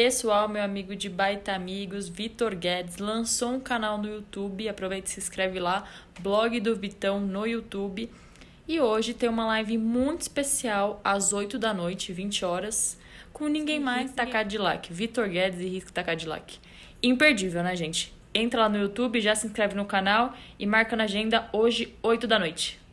pessoal, meu amigo de Baita Amigos, Vitor Guedes, lançou um canal no YouTube. Aproveita e se inscreve lá, blog do Vitão no YouTube. E hoje tem uma live muito especial às 8 da noite, 20 horas, com ninguém mais da Cadillac, Vitor Guedes e Rick da Cadillac. Imperdível, né, gente? Entra lá no YouTube, já se inscreve no canal e marca na agenda hoje, 8 da noite.